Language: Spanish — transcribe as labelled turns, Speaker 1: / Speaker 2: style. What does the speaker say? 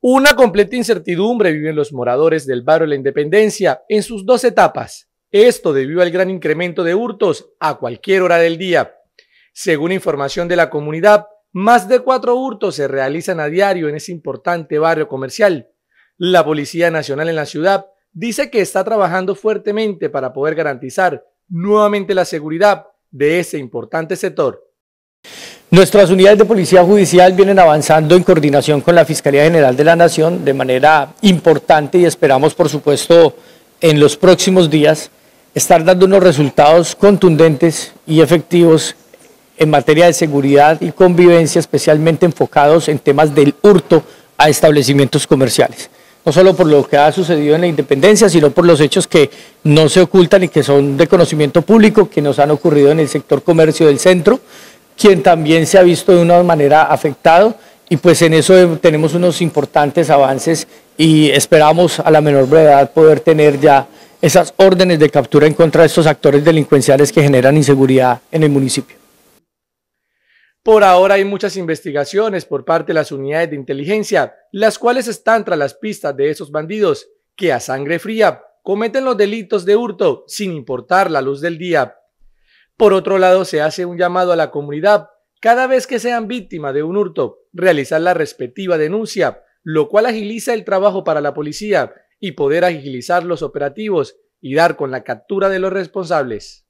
Speaker 1: Una completa incertidumbre viven los moradores del barrio La Independencia en sus dos etapas. Esto debido al gran incremento de hurtos a cualquier hora del día. Según información de la comunidad, más de cuatro hurtos se realizan a diario en ese importante barrio comercial. La Policía Nacional en la ciudad dice que está trabajando fuertemente para poder garantizar nuevamente la seguridad de ese importante sector.
Speaker 2: Nuestras unidades de policía judicial vienen avanzando en coordinación con la Fiscalía General de la Nación de manera importante y esperamos, por supuesto, en los próximos días estar dando unos resultados contundentes y efectivos en materia de seguridad y convivencia, especialmente enfocados en temas del hurto a establecimientos comerciales. No solo por lo que ha sucedido en la independencia, sino por los hechos que no se ocultan y que son de conocimiento público, que nos han ocurrido en el sector comercio del centro, quien también se ha visto de una manera afectado y pues en eso tenemos unos importantes avances y esperamos a la menor brevedad poder tener ya esas órdenes de captura en contra de estos actores delincuenciales que generan inseguridad en el municipio.
Speaker 1: Por ahora hay muchas investigaciones por parte de las unidades de inteligencia, las cuales están tras las pistas de esos bandidos que a sangre fría cometen los delitos de hurto sin importar la luz del día. Por otro lado, se hace un llamado a la comunidad cada vez que sean víctimas de un hurto, realizar la respectiva denuncia, lo cual agiliza el trabajo para la policía y poder agilizar los operativos y dar con la captura de los responsables.